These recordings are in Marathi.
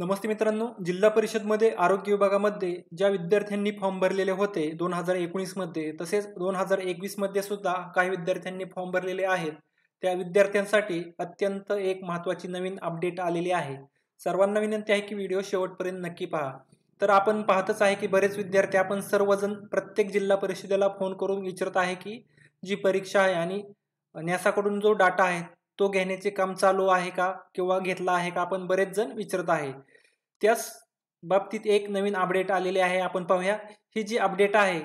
नमस्ते मित्रांनो जिल्हा परिषदमध्ये आरोग्य विभागामध्ये ज्या विद्यार्थ्यांनी फॉर्म भरलेले होते दोन हजार एकोणीसमध्ये तसेच दोन हजार एकवीसमध्ये सुद्धा काही विद्यार्थ्यांनी फॉर्म भरलेले आहेत त्या विद्यार्थ्यांसाठी अत्यंत एक महत्त्वाची नवीन अपडेट आलेली आहे सर्वांना विनंती आहे की व्हिडिओ शेवटपर्यंत नक्की पहा तर आपण पाहतच आहे की बरेच विद्यार्थी आपण सर्वजण प्रत्येक जिल्हा परिषदेला फोन करून विचारत आहे की जी परीक्षा आहे आणि न्यासाकडून जो डाटा आहे तो घेण्याचे काम चालू आहे का किंवा घेतला आहे का आपण बरेच जण विचारत आहे त्याच बाबतीत एक नवीन अपडेट आलेले आहे आपण पाहूया ही जी अपडेट आहे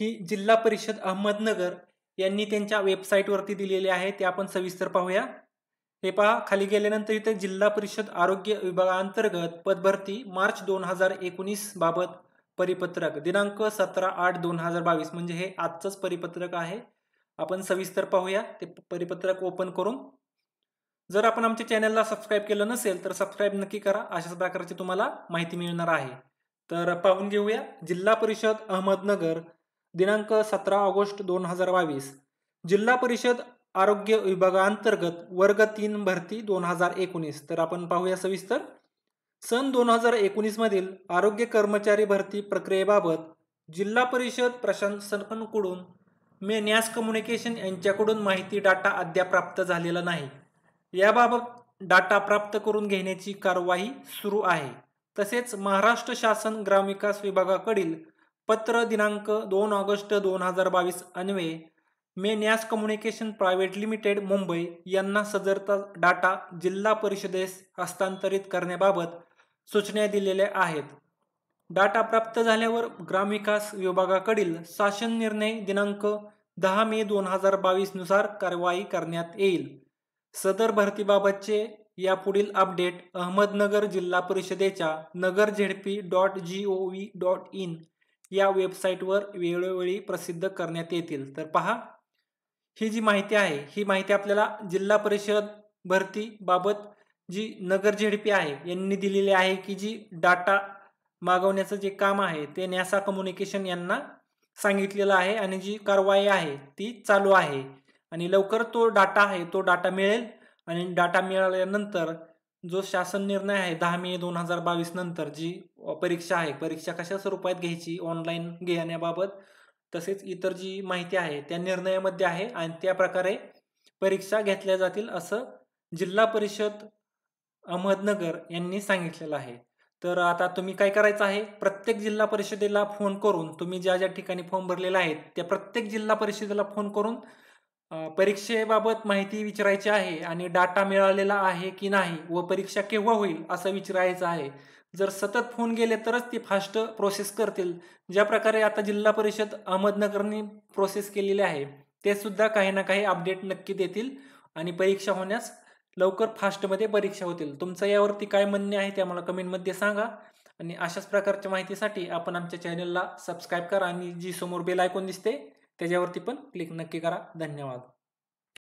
ही जिल्हा परिषद अहमदनगर यांनी त्यांच्या वेबसाईटवरती दिलेली आहे ते आपण सविस्तर पाहूया हे पहा खाली गेल्यानंतर इथे जिल्हा परिषद आरोग्य विभागाअंतर्गत पदभरती मार्च दोन हजार एकोणीस बाबत परिपत्रक दिनांक सतरा आठ दोन हजार बावीस म्हणजे हे आजचंच परिपत्रक आहे आपण सविस्तर पाहूया ते परिपत्रक ओपन करून जर आपण आमच्या चॅनलला सबस्क्राईब केलं नसेल तर सबस्क्राईब नक्की करा अशाच प्रकारची तुम्हाला माहिती मिळणार आहे तर पाहून घेऊया जिल्हा परिषद अहमदनगर दिनांक सतरा ऑगस्ट दोन हजार बावीस जिल्हा परिषद आरोग्य विभागाअंतर्गत वर्ग तीन भरती दोन हजार एकोणीस तर आपण पाहूया सविस्तर सन दोन हजार एकोणीसमधील आरोग्य कर्मचारी भरती प्रक्रियेबाबत जिल्हा परिषद प्रशासनाकडून न्यास कम्युनिकेशन यांच्याकडून माहिती डाटा अद्याप प्राप्त झालेला नाही याबाबत डाटा प्राप्त करून घेण्याची कारवाई सुरू आहे तसेच महाराष्ट्र शासन ग्रामविकास विभागाकडील पत्र दिनांक दोन ऑगस्ट दोन हजार बावीस अन्वे मे न्यास कम्युनिकेशन प्रायव्हेट लिमिटेड मुंबई यांना सदरता डाटा जिल्हा परिषदेस हस्तांतरित करण्याबाबत सूचना दिलेल्या आहेत डाटा प्राप्त झाल्यावर ग्रामविकास विभागाकडील शासन निर्णय दिनांक दहा मे दोन हजार बावीसनुसार कारवाई करण्यात येईल सदर भरतीबाबतचे यापुढील अपडेट अहमदनगर जिल्हा परिषदेच्या Nagar ZP dot G O V dot in या वेबसाईटवर वेळोवेळी प्रसिद्ध करण्यात येतील तर पहा ही जी माहिती आहे ही माहिती आपल्याला जिल्हा परिषद भरतीबाबत जी नगर झेडपी आहे यांनी दिलेली आहे की जी डाटा मागवण्याचं जे काम आहे ते नॅसा कम्युनिकेशन यांना सांगितलेलं आहे आणि जी कारवाई आहे ती चालू आहे आणि लवकर तो डाटा आहे तो डाटा मिळेल आणि डाटा मिळाल्यानंतर जो शासन निर्णय आहे दहा मे दोन हजार बावीस नंतर जी परीक्षा आहे परीक्षा कशा स्वरूपात घ्यायची ऑनलाईन घेण्याबाबत तसेच इतर जी माहिती आहे त्या निर्णयामध्ये आहे आणि त्या प्रकारे परीक्षा घेतल्या जातील असं जिल्हा परिषद अहमदनगर यांनी सांगितलेलं आहे तर आता तुम्ही काय करायचं आहे प्रत्येक जिल्हा परिषदेला फोन करून तुम्ही ज्या ज्या ठिकाणी फॉर्म भरलेला आहे त्या प्रत्येक जिल्हा परिषदेला फोन करून परीक्षेबाबत माहिती विचारायची आहे आणि डाटा मिळालेला आहे की नाही व परीक्षा केव्हा होईल असं विचारायचं आहे जर सतत फोन गेले तरच ते फास्ट प्रोसेस करतील ज्या प्रकारे आता जिल्हा परिषद अहमदनगरनी प्रोसेस केलेली आहे ते सुद्धा काही ना काही अपडेट नक्की देतील आणि परीक्षा होण्यास लवकर फास्टमध्ये परीक्षा होतील तुमचं यावरती काय म्हणणे आहे ते आम्हाला कमेंटमध्ये सांगा आणि अशाच प्रकारच्या माहितीसाठी आपण आमच्या चॅनलला सबस्क्राईब करा आणि जी समोर बेल ऐकून दिसते त्याच्यावरती पण क्लिक नक्की करा धन्यवाद